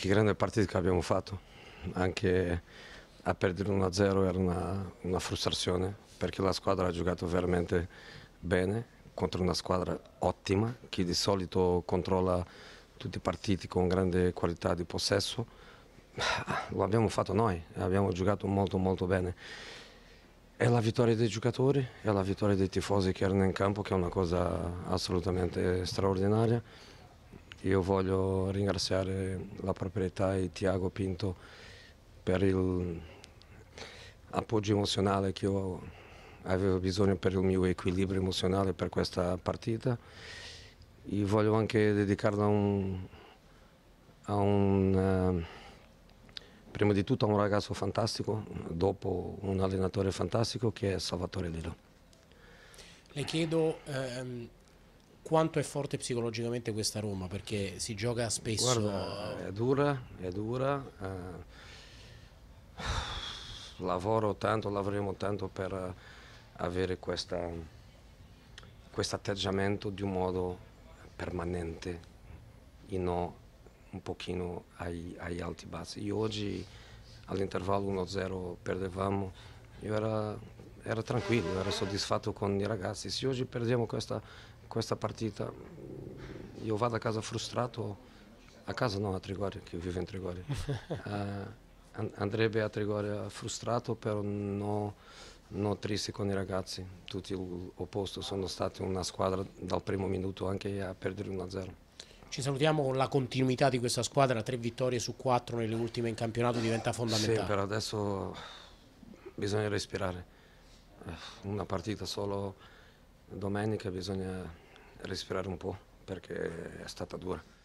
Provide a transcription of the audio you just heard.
Che grande partita che abbiamo fatto, anche a perdere 1-0 era una, una frustrazione perché la squadra ha giocato veramente bene contro una squadra ottima che di solito controlla tutti i partiti con grande qualità di possesso. Ah, lo abbiamo fatto noi, abbiamo giocato molto molto bene. È la vittoria dei giocatori, è la vittoria dei tifosi che erano in campo che è una cosa assolutamente straordinaria. Io voglio ringraziare la proprietà e Tiago Pinto per l'appoggio emozionale che io avevo bisogno per il mio equilibrio emozionale per questa partita e voglio anche dedicarla a un, a un eh, prima di tutto a un ragazzo fantastico, dopo un allenatore fantastico che è Salvatore Lido. Le chiedo ehm, quanto è forte psicologicamente questa Roma? Perché si gioca spesso. Guarda, eh, è dura, è dura. Uh, lavoro tanto, lavoriamo tanto per avere questo atteggiamento di un modo permanente e non un pochino agli, agli alti bassi. Io oggi all'intervallo 1-0 perdevamo, io era era tranquillo, era soddisfatto con i ragazzi. Se oggi perdiamo questa, questa partita io vado a casa frustrato, a casa no, a Trigoria, che io vivo in Trigoria. uh, andrebbe a Trigoria frustrato, però non no triste con i ragazzi, tutti l'opposto, sono stati una squadra dal primo minuto anche a perdere 1-0. Ci salutiamo con la continuità di questa squadra, tre vittorie su quattro nelle ultime in campionato diventa fondamentale. Sì, però adesso bisogna respirare una partita solo domenica bisogna respirare un po' perché è stata dura.